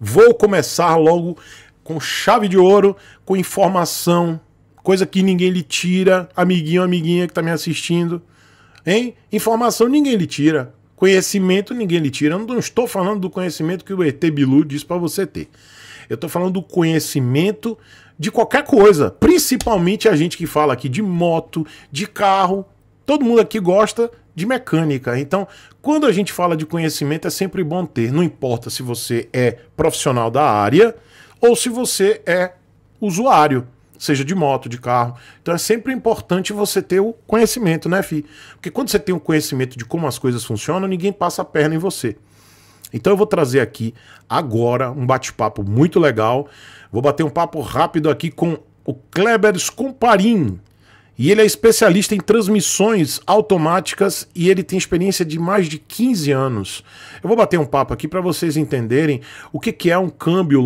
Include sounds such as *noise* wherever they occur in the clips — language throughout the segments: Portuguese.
Vou começar logo com chave de ouro, com informação, coisa que ninguém lhe tira, amiguinho, amiguinha que está me assistindo. Hein? Informação ninguém lhe tira. Conhecimento ninguém lhe tira. Eu não estou falando do conhecimento que o ET Bilu diz para você ter. Eu estou falando do conhecimento de qualquer coisa, principalmente a gente que fala aqui de moto, de carro. Todo mundo aqui gosta de mecânica. Então, quando a gente fala de conhecimento, é sempre bom ter. Não importa se você é profissional da área ou se você é usuário, seja de moto, de carro. Então é sempre importante você ter o conhecimento, né, Fi? Porque quando você tem o conhecimento de como as coisas funcionam, ninguém passa a perna em você. Então eu vou trazer aqui agora um bate-papo muito legal. Vou bater um papo rápido aqui com o Kleber Scomparin, e ele é especialista em transmissões automáticas e ele tem experiência de mais de 15 anos. Eu vou bater um papo aqui para vocês entenderem o que, que é um câmbio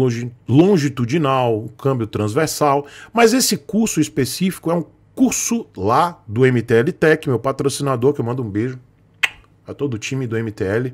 longitudinal, um câmbio transversal, mas esse curso específico é um curso lá do MTL Tech, meu patrocinador, que eu mando um beijo a todo o time do MTL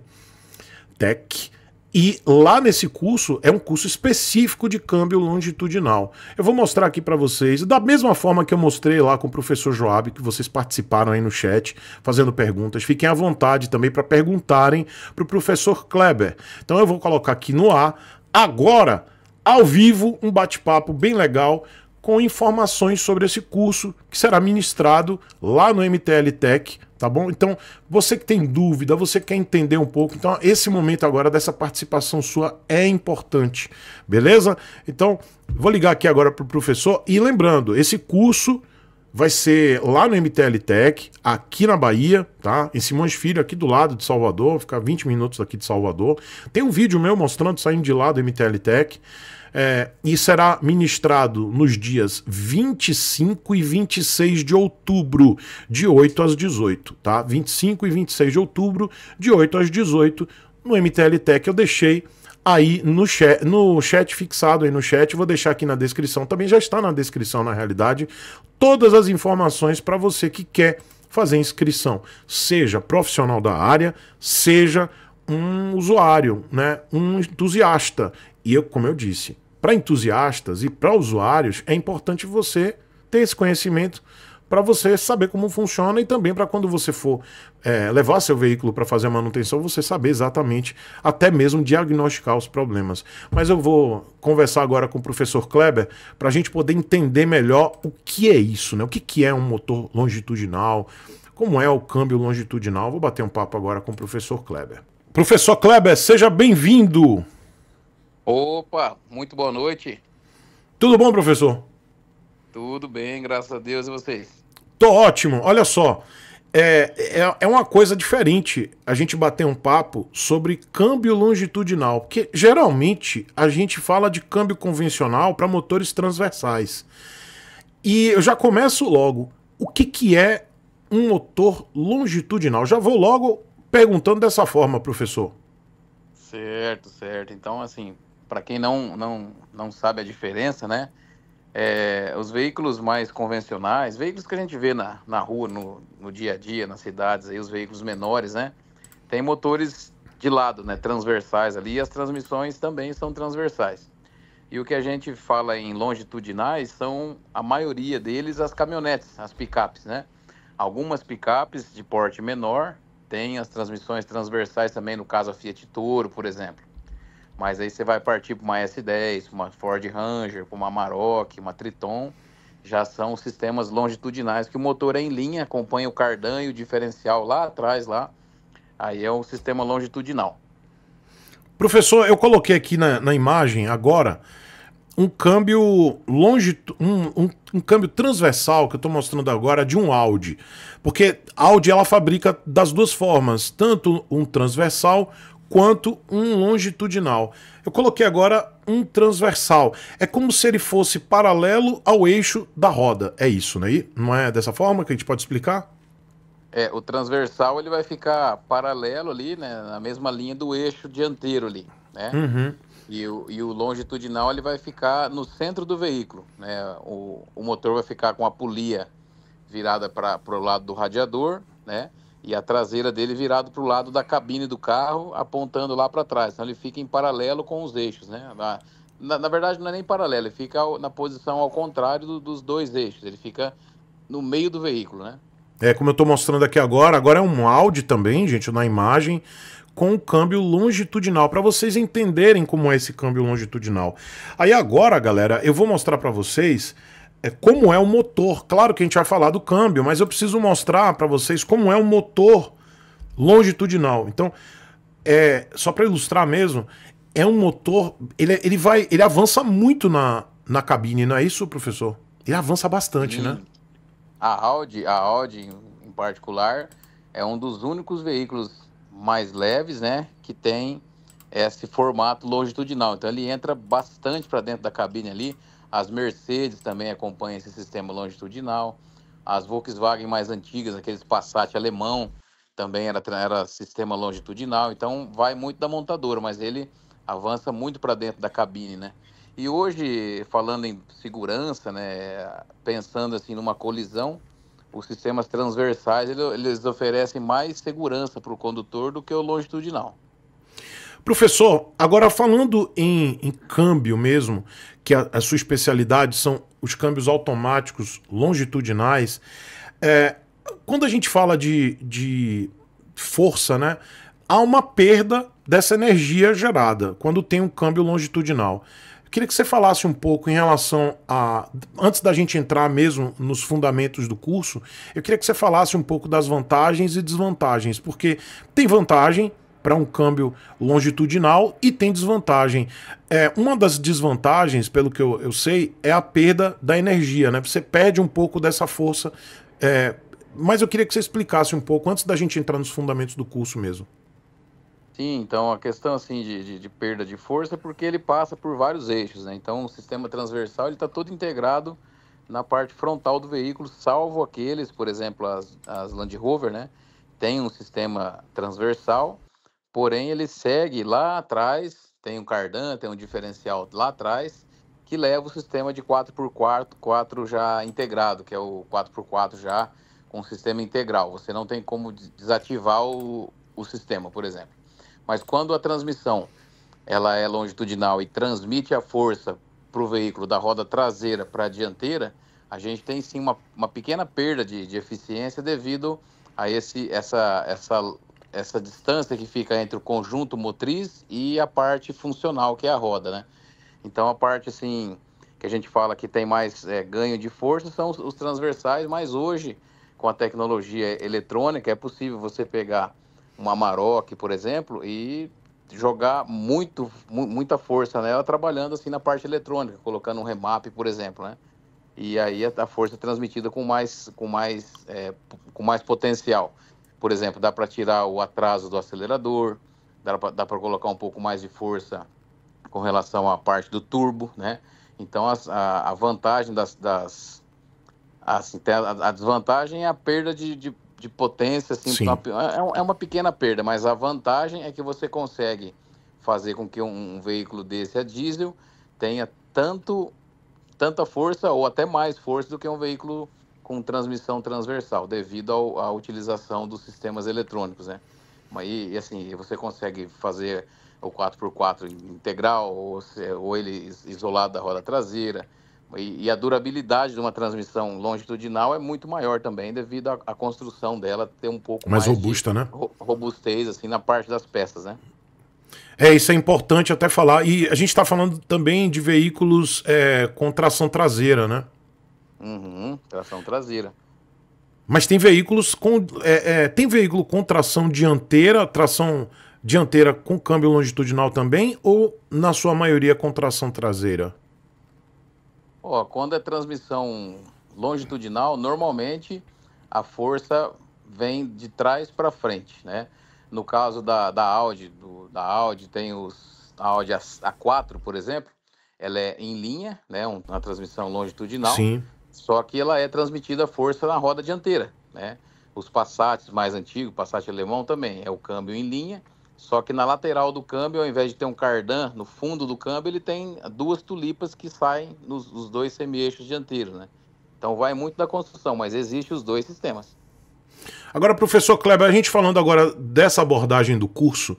Tech. E lá nesse curso é um curso específico de câmbio longitudinal. Eu vou mostrar aqui para vocês, da mesma forma que eu mostrei lá com o professor Joab, que vocês participaram aí no chat, fazendo perguntas. Fiquem à vontade também para perguntarem para o professor Kleber. Então eu vou colocar aqui no ar, agora, ao vivo, um bate-papo bem legal com informações sobre esse curso que será ministrado lá no MTL Tech tá bom? Então, você que tem dúvida, você quer entender um pouco, então esse momento agora dessa participação sua é importante, beleza? Então, vou ligar aqui agora para o professor e lembrando, esse curso vai ser lá no MTL Tech, aqui na Bahia, tá? Em Simões Filho, aqui do lado de Salvador, ficar 20 minutos aqui de Salvador. Tem um vídeo meu mostrando saindo de lá do MTL Tech. É, e será ministrado nos dias 25 e 26 de outubro, de 8 às 18, tá? 25 e 26 de outubro, de 8 às 18, no MTL Tech. Eu deixei aí no chat, no chat fixado aí no chat, vou deixar aqui na descrição, também já está na descrição na realidade, todas as informações para você que quer fazer inscrição, seja profissional da área, seja um usuário, né, um entusiasta. E eu, como eu disse, para entusiastas e para usuários é importante você ter esse conhecimento para você saber como funciona e também para quando você for é, levar seu veículo para fazer a manutenção, você saber exatamente, até mesmo diagnosticar os problemas. Mas eu vou conversar agora com o professor Kleber para a gente poder entender melhor o que é isso, né? O que, que é um motor longitudinal, como é o câmbio longitudinal. Vou bater um papo agora com o professor Kleber. Professor Kleber, seja bem-vindo! Opa, muito boa noite. Tudo bom, professor? Tudo bem, graças a Deus. E vocês? Tô ótimo. Olha só. É, é, é, uma coisa diferente a gente bater um papo sobre câmbio longitudinal, porque geralmente a gente fala de câmbio convencional para motores transversais. E eu já começo logo. O que, que é um motor longitudinal? Já vou logo perguntando dessa forma, professor. Certo, certo. Então, assim, para quem não, não, não sabe a diferença, né? é, os veículos mais convencionais, veículos que a gente vê na, na rua, no, no dia a dia, nas cidades, aí, os veículos menores, né? Tem motores de lado, né? Transversais ali, e as transmissões também são transversais. E o que a gente fala em longitudinais são a maioria deles as caminhonetes, as picapes, né? Algumas picapes de porte menor têm as transmissões transversais também, no caso a Fiat Toro, por exemplo. Mas aí você vai partir para uma S10, uma Ford Ranger, para uma Amarok, uma Triton, já são sistemas longitudinais que o motor é em linha, acompanha o cardan e o diferencial lá atrás lá. Aí é um sistema longitudinal. Professor, eu coloquei aqui na, na imagem agora um câmbio longe, um, um, um, câmbio transversal que eu estou mostrando agora de um Audi, porque Audi ela fabrica das duas formas, tanto um transversal quanto um longitudinal. Eu coloquei agora um transversal. É como se ele fosse paralelo ao eixo da roda. É isso, né? Não é dessa forma que a gente pode explicar? É, o transversal ele vai ficar paralelo ali, né, na mesma linha do eixo dianteiro ali, né? Uhum. E o, e o longitudinal ele vai ficar no centro do veículo, né? O, o motor vai ficar com a polia virada para o lado do radiador, né? e a traseira dele virado para o lado da cabine do carro, apontando lá para trás. Então ele fica em paralelo com os eixos, né? Na, ah, na, na verdade, não é nem paralelo, ele fica na posição ao contrário do, dos dois eixos, ele fica no meio do veículo, né? É, como eu estou mostrando aqui agora, agora é um áudio também, gente, na imagem, com o câmbio longitudinal, para vocês entenderem como é esse câmbio longitudinal. Aí agora, galera, eu vou mostrar para vocês é como é o motor. Claro que a gente vai falar do câmbio, mas eu preciso mostrar para vocês como é o motor longitudinal. Então, é, só para ilustrar mesmo, é um motor, ele, é, ele vai, ele avança muito na, na cabine, não é isso, professor? Ele avança bastante, Sim. né? A Audi, a Audi em particular, é um dos únicos veículos mais leves, né, que tem esse formato longitudinal. Então ele entra bastante para dentro da cabine ali. As Mercedes também acompanham esse sistema longitudinal. As Volkswagen mais antigas, aqueles Passat alemão, também era, era sistema longitudinal. Então, vai muito da montadora, mas ele avança muito para dentro da cabine, né? E hoje, falando em segurança, né, pensando assim numa colisão, os sistemas transversais eles oferecem mais segurança para o condutor do que o longitudinal. Professor, agora falando em, em câmbio mesmo, que a, a, sua especialidade são os câmbios automáticos longitudinais, é, quando a gente fala de, de força, né, há uma perda dessa energia gerada quando tem um câmbio longitudinal. Eu queria que você falasse um pouco em relação a. Antes da gente entrar mesmo nos fundamentos do curso, eu queria que você falasse um pouco das vantagens e desvantagens, porque tem vantagem, para um câmbio longitudinal e tem desvantagem. É, uma das desvantagens, pelo que eu, eu sei, é a perda da energia, né? Você perde um pouco dessa força. É, mas eu queria que você explicasse um pouco antes da gente entrar nos fundamentos do curso mesmo. Sim, então a questão assim de, de, de perda de força é porque ele passa por vários eixos, né? Então o sistema transversal está todo integrado na parte frontal do veículo, salvo aqueles, por exemplo, as, as Land Rover, né? Tem um sistema transversal Porém, ele segue lá atrás, tem um cardan, tem um diferencial lá atrás, que leva o sistema de 4x4, 4 já integrado, que é o 4x4 já com sistema integral. Você não tem como desativar o, o sistema, por exemplo. Mas quando a transmissão ela é longitudinal e transmite a força para o veículo da roda traseira para a dianteira, a gente tem sim uma, uma pequena perda de, de eficiência devido a esse, essa, essa essa distância que fica entre o conjunto motriz e a parte funcional, que é a roda, né? Então a parte assim que a gente fala que tem mais é, ganho de força são os, os, transversais, mas hoje com a tecnologia eletrônica é possível você pegar uma Maroc, por exemplo, e jogar muito mu muita força nela trabalhando assim na parte eletrônica, colocando um remap, por exemplo, né? E aí a, força é transmitida com mais com mais é, com mais potencial. Por exemplo, dá para tirar o atraso do acelerador, dá para colocar um pouco mais de força com relação à parte do turbo, né? Então, a, a, vantagem das... das assim, a, a, desvantagem é a perda de, de, de potência, assim, é, é, é uma pequena perda, mas a vantagem é que você consegue fazer com que um, um veículo desse a diesel tenha tanto tanta força ou até mais força do que um veículo com transmissão transversal, devido ao, à utilização dos sistemas eletrônicos, né? E, assim, você consegue fazer o 4x4 integral, ou, ou ele isolado da roda traseira, e, e, a durabilidade de uma transmissão longitudinal é muito maior também, devido à, à construção dela ter um pouco mais, mais robusta, de, né? robustez, assim, na parte das peças, né? É, isso é importante até falar. E a gente está falando também de veículos é, com tração traseira, né? Uhum, tração traseira. Mas tem veículos com. É, é, tem veículo com tração dianteira, tração dianteira com câmbio longitudinal também, ou na sua maioria com tração traseira? Ó, quando é transmissão longitudinal, normalmente a força vem de trás para frente, né? No caso da, da Audi, do, da Audi tem os a Audi A4, por exemplo, ela é em linha, né? Uma transmissão longitudinal. Sim. Só que ela é transmitida a força na roda dianteira, né? Os Passats mais antigos, Passat alemão também, é o câmbio em linha, só que na lateral do câmbio, ao invés de ter um cardan no fundo do câmbio, ele tem duas tulipas que saem nos, nos dois semi-eixos dianteiros, né? Então vai muito da construção, mas existe os dois sistemas. Agora, professor Kleber, a gente falando agora dessa abordagem do curso,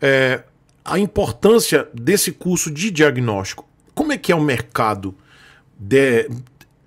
é, a importância desse curso de diagnóstico. Como é que é o mercado de,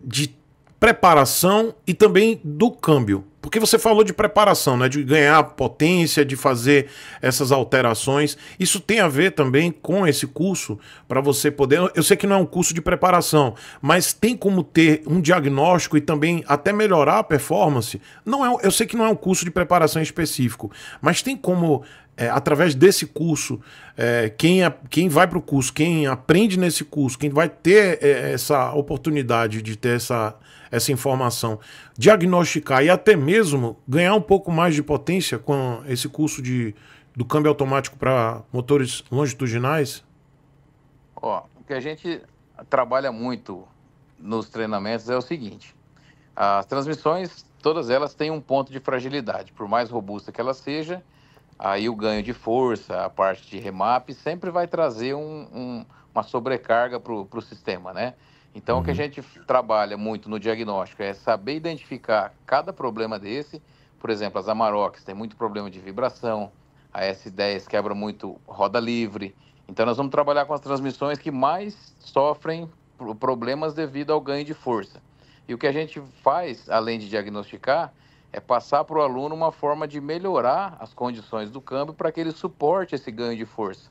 de preparação e também do câmbio. Porque você falou de preparação, né? De ganhar potência, de fazer essas alterações. Isso tem a ver também com esse curso para você poder. Eu sei que não é um curso de preparação, mas tem como ter um diagnóstico e também até melhorar a performance. Não é, eu sei que não é um curso de preparação específico, mas tem como é, através desse curso, é, quem, a, quem vai para o curso, quem aprende nesse curso, quem vai ter é, essa oportunidade de ter essa, essa informação, diagnosticar e até mesmo ganhar um pouco mais de potência com esse curso de, do câmbio automático para motores longitudinais? Ó, o que a gente trabalha muito nos treinamentos é o seguinte: as transmissões, todas elas têm um ponto de fragilidade, por mais robusta que ela seja aí o ganho de força, a parte de remap, sempre vai trazer um, um, uma sobrecarga para o sistema, né? Então, uhum. o que a uhum. gente trabalha muito no diagnóstico é saber identificar cada problema desse. Por exemplo, as Amarox tem muito problema de vibração, a S10 quebra muito roda livre. Então, nós vamos trabalhar com as transmissões que mais sofrem problemas devido ao ganho de força. E o que a gente faz, além de diagnosticar, é passar para o aluno uma forma de melhorar as condições do câmbio para que ele suporte esse ganho de força.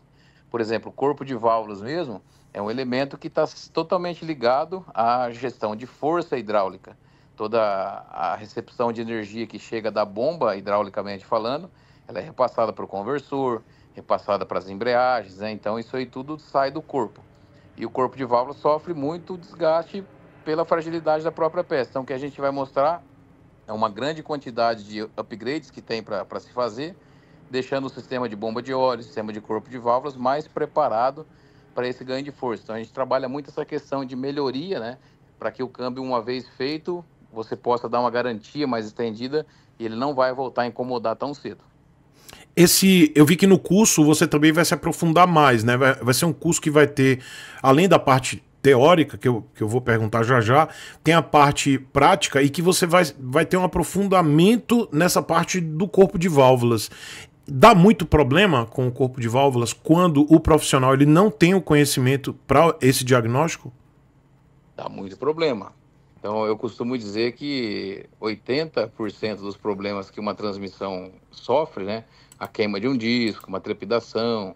Por exemplo, o corpo de válvulas mesmo é um elemento que está totalmente ligado à gestão de força hidráulica. Toda a recepção de energia que chega da bomba, hidraulicamente falando, ela é repassada para o conversor, repassada para as embreagens, né? então isso aí tudo sai do corpo. E o corpo de válvula sofre muito desgaste pela fragilidade da própria peça. Então, o que a gente vai mostrar é uma grande quantidade de upgrades que tem para se fazer, deixando o sistema de bomba de óleo, sistema de corpo de válvulas mais preparado para esse ganho de força. Então a gente trabalha muito essa questão de melhoria, né, para que o câmbio uma vez feito você possa dar uma garantia mais estendida e ele não vai voltar a incomodar tão cedo. Esse, eu vi que no curso você também vai se aprofundar mais, né? Vai, vai ser um curso que vai ter, além da parte teórica, que eu, que eu vou perguntar já já, tem a parte prática e que você vai, vai ter um aprofundamento nessa parte do corpo de válvulas. Dá muito problema com o corpo de válvulas quando o profissional ele não tem o conhecimento para esse diagnóstico? Dá muito problema. Então, eu costumo dizer que 80% dos problemas que uma transmissão sofre, né, a queima de um disco, uma trepidação,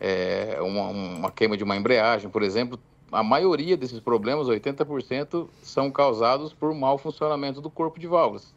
é, uma, uma queima de uma embreagem, por exemplo, a maioria desses problemas, 80%, são causados por mau funcionamento do corpo de válvulas.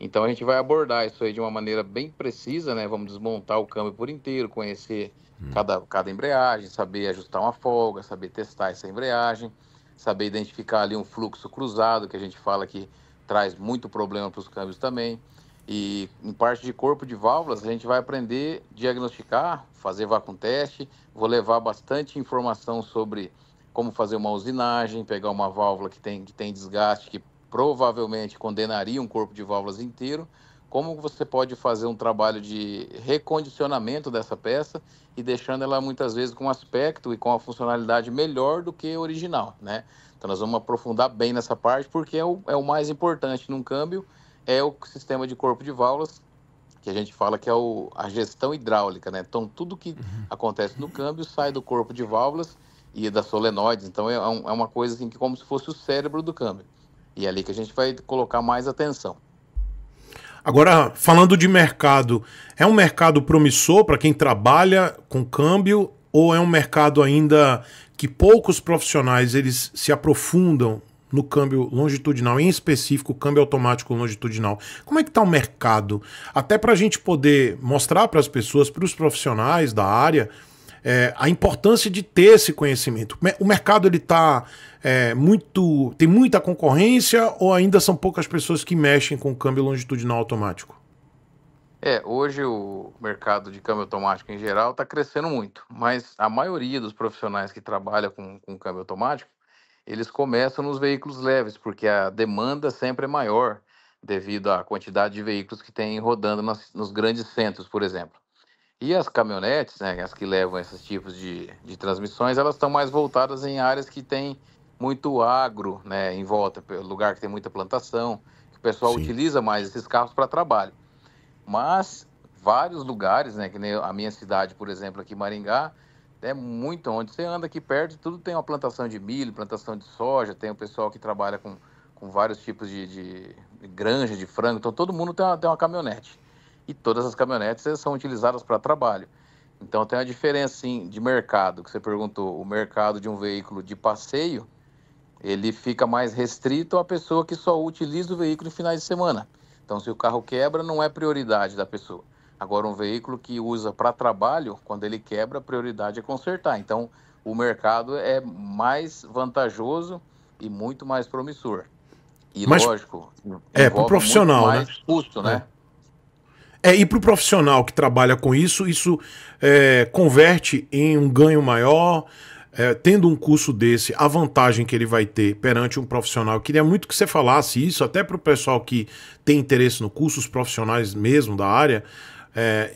Então a gente vai abordar isso aí de uma maneira bem precisa, né? Vamos desmontar o câmbio por inteiro, conhecer hum. cada, cada embreagem, saber ajustar uma folga, saber testar essa embreagem, saber identificar ali um fluxo cruzado, que a gente fala que traz muito problema para os câmbios também. E em parte de corpo de válvulas, a gente vai aprender a diagnosticar, fazer vácuo teste, vou levar bastante informação sobre como fazer uma usinagem, pegar uma válvula que tem, que tem desgaste, que provavelmente condenaria um corpo de válvulas inteiro, como você pode fazer um trabalho de recondicionamento dessa peça e deixando ela muitas vezes com aspecto e com a funcionalidade melhor do que original, né? Então nós vamos aprofundar bem nessa parte porque é o, é o mais importante num câmbio é o sistema de corpo de válvulas que a gente fala que é o, a gestão hidráulica, né? Então tudo que uhum. acontece no câmbio sai do corpo de válvulas e das solenoides. Então é, um, é uma coisa assim que como se fosse o cérebro do câmbio. E é ali que a gente vai colocar mais atenção. Agora, falando de mercado, é um mercado promissor para quem trabalha com câmbio ou é um mercado ainda que poucos profissionais eles se aprofundam no câmbio longitudinal, em específico o câmbio automático longitudinal. Como é que está o mercado? Até para a gente poder mostrar para as pessoas, para os profissionais da área, é, a importância de ter esse conhecimento. O mercado ele está é, muito, tem muita concorrência ou ainda são poucas pessoas que mexem com câmbio longitudinal automático? É, hoje o mercado de câmbio automático em geral está crescendo muito, mas a maioria dos profissionais que trabalha com, com câmbio automático, eles começam nos veículos leves, porque a demanda sempre é maior devido à quantidade de veículos que tem rodando nas, nos grandes centros, por exemplo. E as caminhonetes, né, as que levam esses tipos de, de transmissões, elas estão mais voltadas em áreas que tem muito agro né, em volta, lugar que tem muita plantação, que o pessoal Sim. utiliza mais esses carros para trabalho. Mas vários lugares, né, que nem a minha cidade, por exemplo, aqui em Maringá, é muito onde você anda aqui perto, tudo tem uma plantação de milho, plantação de soja, tem o pessoal que trabalha com, com vários tipos de, de granja de frango, então todo mundo tem uma, tem uma caminhonete e todas as caminhonetes são utilizadas para trabalho. Então tem uma diferença sim, de mercado que você perguntou. O mercado de um veículo de passeio ele fica mais restrito à pessoa que só utiliza o veículo em finais de semana. Então se o carro quebra não é prioridade da pessoa. Agora um veículo que usa para trabalho, quando ele quebra, a prioridade é consertar. Então o mercado é mais vantajoso e muito mais promissor. E Mas, lógico, é para o profissional, mais né? custo, né? É. É, e para o profissional que trabalha com isso, isso é, converte em um ganho maior. É, tendo um curso desse, a vantagem que ele vai ter perante um profissional. Eu queria muito que você falasse isso, até para o pessoal que tem interesse no curso, os profissionais mesmo da área. É,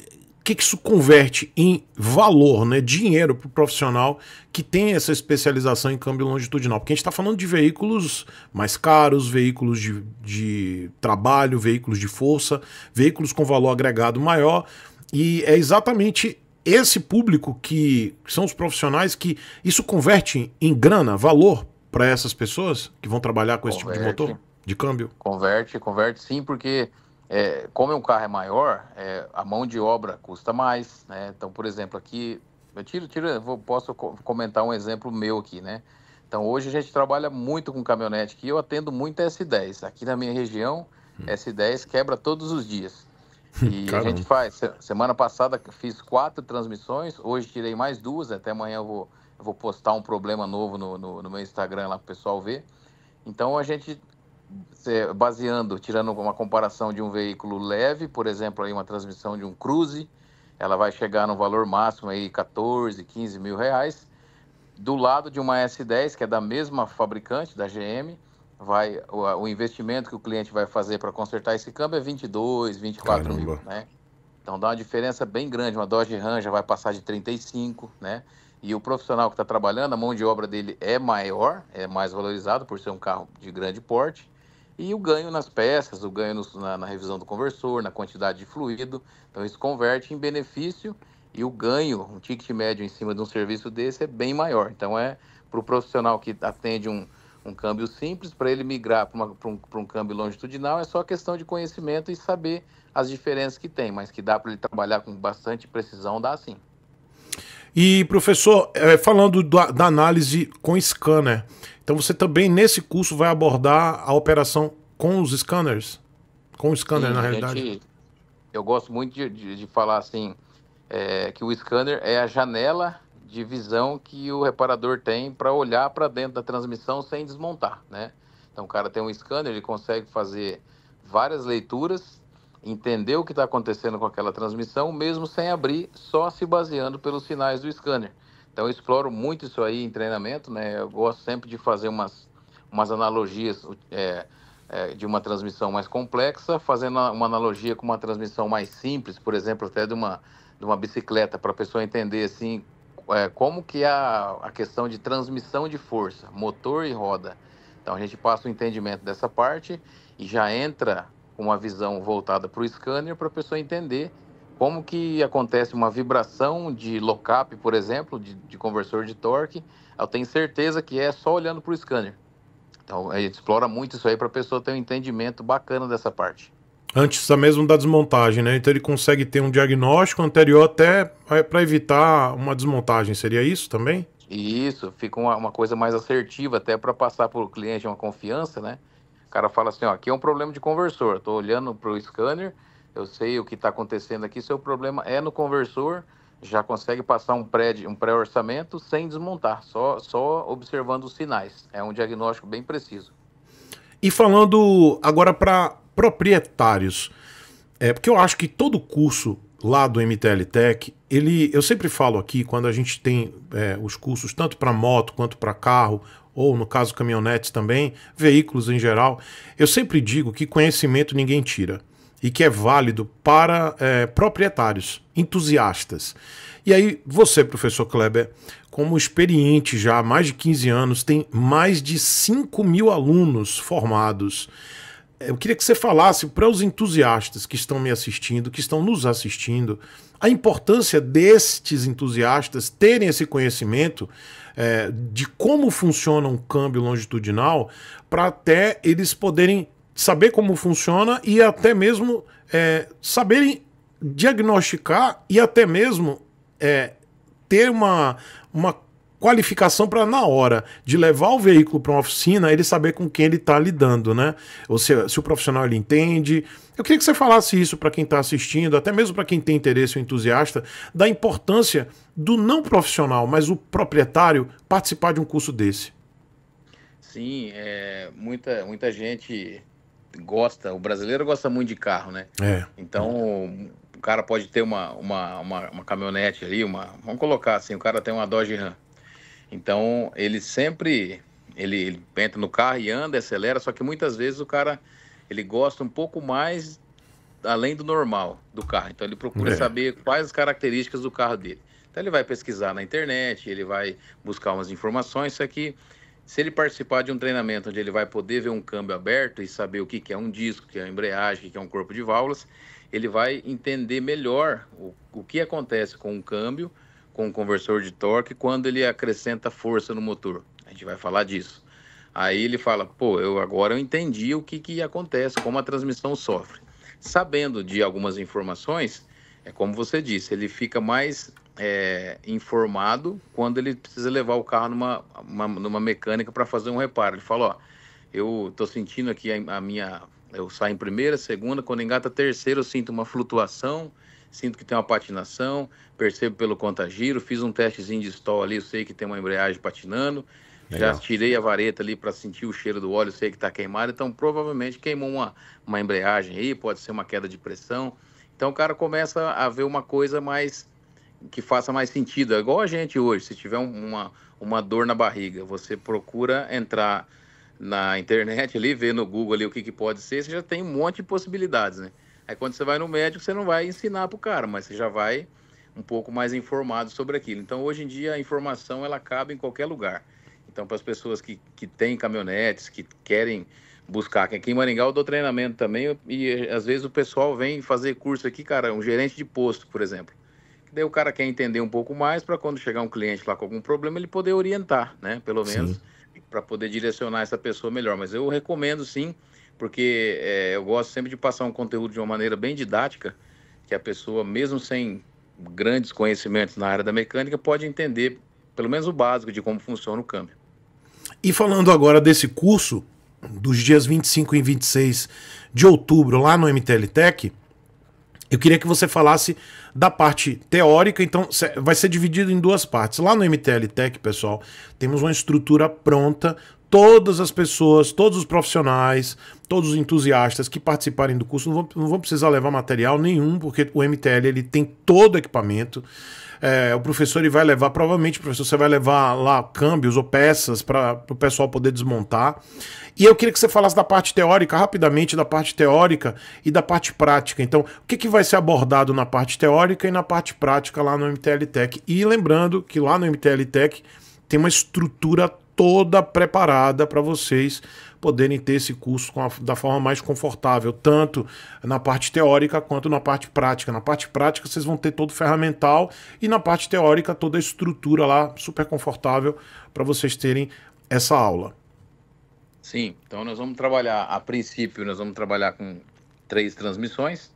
que, que isso converte em valor, né, dinheiro para o profissional que tem essa especialização em câmbio longitudinal? Porque a gente está falando de veículos mais caros, veículos de, de trabalho, veículos de força, veículos com valor agregado maior. E é exatamente esse público que são os profissionais que isso converte em grana, valor para essas pessoas que vão trabalhar com converte, esse tipo de motor, de câmbio? Converte, converte sim, porque é, como o carro é maior, é, a mão de obra custa mais, né? Então, por exemplo, aqui, eu tiro, tiro, eu posso comentar um exemplo meu aqui, né? Então, hoje a gente trabalha muito com caminhonete, aqui, eu atendo muito S10. Aqui na minha região, hum. S10 quebra todos os dias. *laughs* E Caramba. a gente faz, semana passada fiz quatro transmissões, hoje tirei mais duas, até amanhã eu vou, eu vou postar um problema novo no, no, no meu Instagram lá para o pessoal ver. Então a gente baseando, tirando uma comparação de um veículo leve, por exemplo, aí uma transmissão de um Cruze, ela vai chegar no valor máximo aí 14, 15 mil reais. Do lado de uma S10, que é da mesma fabricante, da GM, vai o, o investimento que o cliente vai fazer para consertar esse câmbio é 22, 24 Caramba. mil, né? Então dá uma diferença bem grande. Uma Dodge Ram já vai passar de 35, né? E o profissional que está trabalhando, a mão de obra dele é maior, é mais valorizado por ser um carro de grande porte. E o ganho nas peças, o ganho na, na, revisão do conversor, na quantidade de fluido. Então isso converte em benefício e o ganho, um ticket médio em cima de um serviço desse é bem maior. Então é para o profissional que atende um, um câmbio simples, para ele migrar para um, um câmbio longitudinal, é só questão de conhecimento e saber as diferenças que tem, mas que dá para ele trabalhar com bastante precisão, dá sim. E, professor, é, falando da, análise com scanner, então você também nesse curso vai abordar a operação com os scanners? Com o scanner, Sim, na realidade? Gente, eu gosto muito de, de, de falar assim, é, que o scanner é a janela de visão que o reparador tem para olhar para dentro da transmissão sem desmontar, né? Então o cara tem um scanner, ele consegue fazer várias leituras entender o que está acontecendo com aquela transmissão, mesmo sem abrir, só se baseando pelos sinais do scanner. Então, eu exploro muito isso aí em treinamento, né? Eu gosto sempre de fazer umas, umas analogias é, é, de uma transmissão mais complexa, fazendo uma analogia com uma transmissão mais simples, por exemplo, até de uma, de uma bicicleta, para a pessoa entender, assim, é, como que é a, a questão de transmissão de força, motor e roda. Então, a gente passa o entendimento dessa parte e já entra uma visão voltada para o scanner para a pessoa entender como que acontece uma vibração de lockup, por exemplo, de, de conversor de torque. Eu tenho certeza que é só olhando para o scanner. Então, ele explora muito isso aí para a pessoa ter um entendimento bacana dessa parte. Antes da mesmo da desmontagem, né? Então ele consegue ter um diagnóstico anterior até é, para evitar uma desmontagem. Seria isso também? Isso, fica uma, uma coisa mais assertiva até para passar para o cliente uma confiança, né? cara fala assim, ó, aqui é um problema de conversor. Estou olhando para o scanner, eu sei o que está acontecendo aqui, seu problema é no conversor, já consegue passar um pré, um pré-orçamento sem desmontar, só, só observando os sinais. É um diagnóstico bem preciso. E falando agora para proprietários, é porque eu acho que todo curso lá do MTL Tech, ele, eu sempre falo aqui quando a gente tem é, os cursos tanto para moto quanto para carro ou no caso caminhonetes também, veículos em geral. Eu sempre digo que conhecimento ninguém tira e que é válido para é, proprietários, entusiastas. E aí, você, professor Kleber, como experiente já há mais de 15 anos, tem mais de 5 mil alunos formados eu queria que você falasse para os entusiastas que estão me assistindo, que estão nos assistindo, a importância destes entusiastas terem esse conhecimento é, de como funciona um câmbio longitudinal, para até eles poderem saber como funciona e até mesmo é, saberem diagnosticar e até mesmo é, ter uma, uma qualificação para na hora de levar o veículo para uma oficina, ele saber com quem ele está lidando, né? Ou se, se o profissional ele entende. Eu queria que você falasse isso para quem está assistindo, até mesmo para quem tem interesse ou entusiasta, da importância do não profissional, mas o proprietário participar de um curso desse. Sim, é, muita, muita gente gosta, o brasileiro gosta muito de carro, né? É. Então, o cara pode ter uma, uma, uma, uma caminhonete ali, uma, vamos colocar assim, o cara tem uma Dodge Ram. Então ele sempre ele, ele, entra no carro e anda, acelera, só que muitas vezes o cara ele gosta um pouco mais além do normal do carro. Então ele procura é. saber quais as características do carro dele. Então ele vai pesquisar na internet, ele vai buscar umas informações, só que se ele participar de um treinamento onde ele vai poder ver um câmbio aberto e saber o que, que é um disco, o que é uma embreagem, o que é um corpo de válvulas, ele vai entender melhor o, o que acontece com um câmbio com o conversor de torque quando ele acrescenta força no motor. A gente vai falar disso. Aí ele fala, pô, eu agora eu entendi o que, que acontece, como a transmissão sofre. Sabendo de algumas informações, é como você disse, ele fica mais é, informado quando ele precisa levar o carro numa, uma, numa mecânica para fazer um reparo. Ele fala, ó, eu tô sentindo aqui a, a minha. Eu saio em primeira, segunda, quando engata terceira, eu sinto uma flutuação sinto que tem uma patinação, percebo pelo contagiro, fiz um testezinho de stall ali, eu sei que tem uma embreagem patinando, Legal. já tirei a vareta ali para sentir o cheiro do óleo, sei que está queimado, então provavelmente queimou uma, uma embreagem aí, pode ser uma queda de pressão. Então o cara começa a ver uma coisa mais que faça mais sentido. É igual a gente hoje, se tiver uma, uma dor na barriga, você procura entrar na internet ali, ver no Google ali o que, que pode ser, você já tem um monte de possibilidades, né? Aí quando você vai no médico, você não vai ensinar para o cara, mas você já vai um pouco mais informado sobre aquilo. Então, hoje em dia, a informação ela cabe em qualquer lugar. Então, para as pessoas que, que têm caminhonetes, que querem buscar, aqui em Maringá eu dou treinamento também, e eh, às vezes o pessoal vem fazer curso aqui, cara, um gerente de posto, por exemplo. Daí o cara quer entender um pouco mais para quando chegar um cliente lá com algum problema, ele poder orientar, né? Pelo menos, para poder direcionar essa pessoa melhor. Mas eu recomendo sim porque é, eu gosto sempre de passar um conteúdo de uma maneira bem didática, que a pessoa, mesmo sem grandes conhecimentos na área da mecânica, pode entender pelo menos o básico de como funciona o câmbio. E falando agora desse curso, dos dias 25 e 26 de outubro, lá no MTL Tech, eu queria que você falasse da parte teórica, então vai ser dividido em duas partes. Lá no MTL Tech, pessoal, temos uma estrutura pronta todas as pessoas, todos os profissionais, todos os entusiastas que participarem do curso não vão, não vão precisar levar material nenhum, porque o MTL ele tem todo o equipamento. É, o professor ele vai levar, provavelmente, professor, você vai levar lá câmbios ou peças para o pessoal poder desmontar. E eu queria que você falasse da parte teórica, rapidamente, da parte teórica e da parte prática. Então, o que, que vai ser abordado na parte teórica e na parte prática lá no MTL Tech? E lembrando que lá no MTL Tech tem uma estrutura toda preparada para vocês poderem ter esse curso a, da forma mais confortável, tanto na parte teórica quanto na parte prática. Na parte prática, vocês vão ter todo o ferramental e na parte teórica, toda a estrutura lá, super confortável para vocês terem essa aula. Sim, então nós vamos trabalhar, a princípio, nós vamos trabalhar com três transmissões.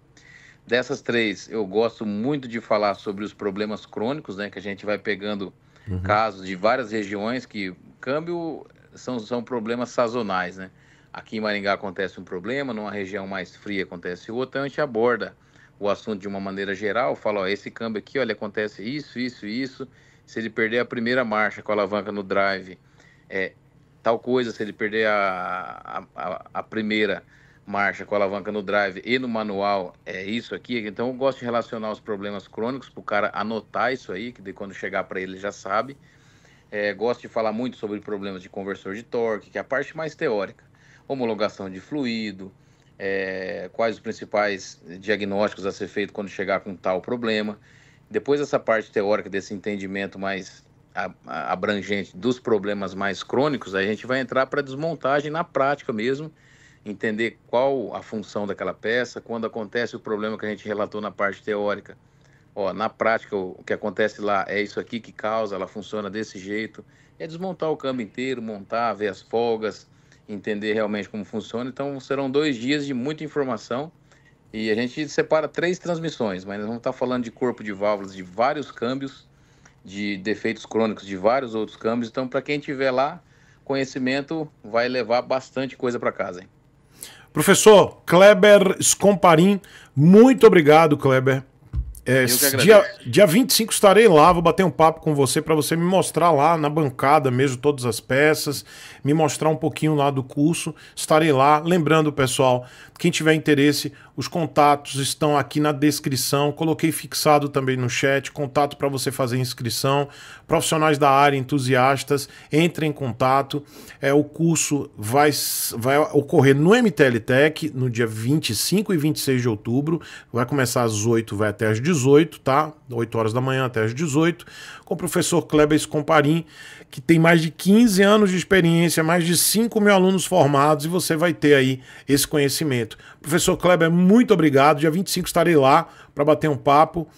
Dessas três, eu gosto muito de falar sobre os problemas crônicos, né, que a gente vai pegando uhum. casos de várias regiões que câmbio são, são problemas sazonais, né? Aqui em Maringá acontece um problema, numa região mais fria acontece outro, então a gente aborda o assunto de uma maneira geral, fala, ó, esse câmbio aqui, olha, acontece isso, isso, isso, se ele perder a primeira marcha com a alavanca no drive, é, tal coisa, se ele perder a, a, a primeira, marcha com alavanca no drive e no manual é isso aqui. Então eu gosto de relacionar os problemas crônicos para o cara anotar isso aí, que de quando chegar para ele já sabe. É, gosto de falar muito sobre problemas de conversor de torque, que é a parte mais teórica. Homologação de fluido, é, quais os principais diagnósticos a ser feito quando chegar com tal problema. Depois essa parte teórica desse entendimento mais abrangente dos problemas mais crônicos, a gente vai entrar para desmontagem na prática mesmo entender qual a função daquela peça, quando acontece o problema que a gente relatou na parte teórica. Ó, na prática, o que acontece lá é isso aqui que causa, ela funciona desse jeito. É desmontar o câmbio inteiro, montar, ver as folgas, entender realmente como funciona. Então, serão dois dias de muita informação. E a gente separa três transmissões, mas nós vamos estar falando de corpo de válvulas de vários câmbios, de defeitos crônicos de vários outros câmbios. Então, para quem estiver lá, conhecimento vai levar bastante coisa para casa. Hein? Professor Kleber Scomparin, muito obrigado, Kleber. É, dia, dia 25 estarei lá, vou bater um papo com você para você me mostrar lá na bancada mesmo todas as peças, me mostrar um pouquinho lá do curso. Estarei lá. Lembrando, pessoal, quem tiver interesse, os contatos estão aqui na descrição. Coloquei fixado também no chat. Contato para você fazer inscrição. Profissionais da área, entusiastas, entre em contato. É, o curso vai, vai ocorrer no MTL Tech no dia 25 e 26 de outubro. Vai começar às 8, vai até às 18, tá? 8 horas da manhã até às 18. Com o professor Kleber Comparim que tem mais de 15 anos de experiência, mais de 5 mil alunos formados, e você vai ter aí esse conhecimento. Professor Kleber, muito obrigado. Dia 25 estarei lá para bater um papo.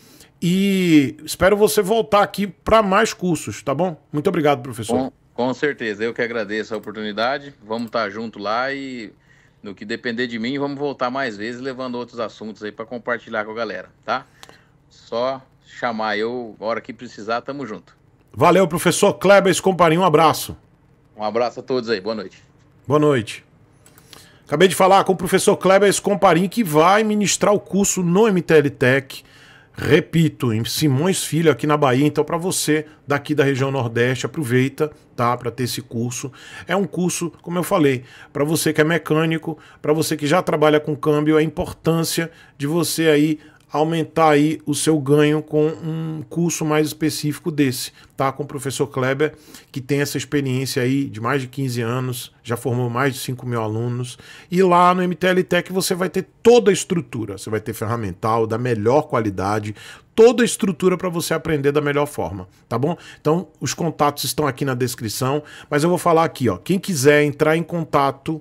E espero você voltar aqui para mais cursos, tá bom? Muito obrigado, professor. Com, com, certeza, eu que agradeço a oportunidade. Vamos estar tá junto lá e, no que depender de mim, vamos voltar mais vezes levando outros assuntos aí para compartilhar com a galera, tá? Só chamar eu, hora que precisar, tamo junto. Valeu, professor Kleber Escomparim Um abraço. Um abraço a todos aí. Boa noite. Boa noite. Acabei de falar com o professor Kleber Escomparim que vai ministrar o curso no MTL Tech. Repito, em Simões Filho, aqui na Bahia. Então, para você daqui da região Nordeste, aproveita, tá? Para ter esse curso. É um curso, como eu falei, para você que é mecânico, para você que já trabalha com câmbio, a importância de você aí aumentar aí o seu ganho com um curso mais específico desse, tá? Com o professor Kleber, que tem essa experiência aí de mais de 15 anos, já formou mais de 5 mil alunos. E lá no MTL Tech você vai ter toda a estrutura, você vai ter ferramental da melhor qualidade, toda a estrutura para você aprender da melhor forma, tá bom? Então, os contatos estão aqui na descrição, mas eu vou falar aqui, ó. Quem quiser entrar em contato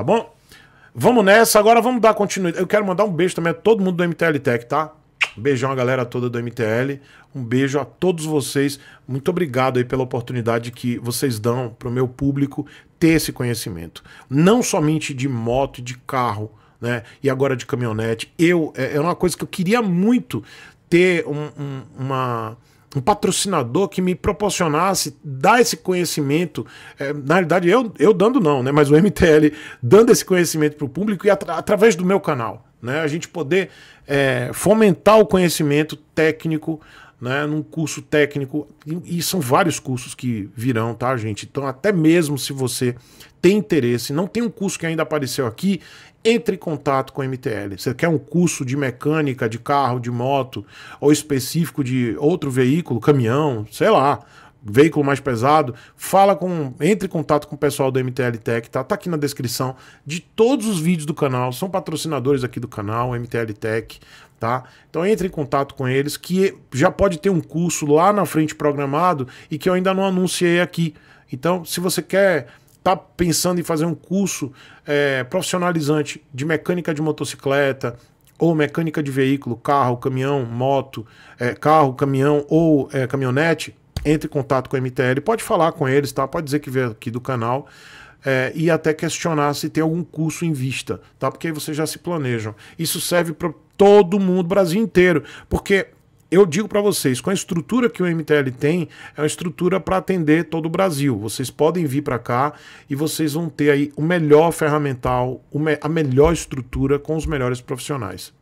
tá bom? Vamos nessa, agora vamos dar continuidade. Eu quero mandar um beijo também a todo mundo do MTL Tech, tá? beijão à galera toda do MTL. Um beijo a todos vocês. Muito obrigado aí pela oportunidade que vocês dão para o meu público ter esse conhecimento. Não somente de moto e de carro, né? E agora de caminhonete. Eu é, é uma coisa que eu queria muito ter um, um, uma um patrocinador que me proporcionasse dar esse conhecimento. É, na realidade, eu, eu dando não, né? Mas o MTL dando esse conhecimento para o público e atra através do meu canal. Né? A gente poder é, fomentar o conhecimento técnico né, num curso técnico, e, e, são vários cursos que virão, tá, gente? Então, até mesmo se você tem interesse, não tem um curso que ainda apareceu aqui, entre em contato com a MTL. Você quer um curso de mecânica, de carro, de moto, ou específico de outro veículo, caminhão, sei lá, veículo mais pesado, fala com, entre em contato com o pessoal do MTL Tech, tá? Tá aqui na descrição de todos os vídeos do canal, são patrocinadores aqui do canal, MTL Tech, tá? Então entre em contato com eles que já pode ter um curso lá na frente programado e que eu ainda não anunciei aqui. Então, se você quer tá pensando em fazer um curso é, profissionalizante de mecânica de motocicleta, ou mecânica de veículo, carro, caminhão, moto, é, carro, caminhão ou é, caminhonete, entre em contato com o MTL, pode falar com eles, tá? Pode dizer que veio aqui do canal. É, e até questionar se tem algum curso em vista, tá? Porque aí vocês já se planejam. Isso serve para todo mundo, Brasil inteiro, porque eu digo para vocês, com a estrutura que o MTL tem, é uma estrutura para atender todo o Brasil. Vocês podem vir para cá e vocês vão ter aí o melhor ferramental, a melhor estrutura com os melhores profissionais.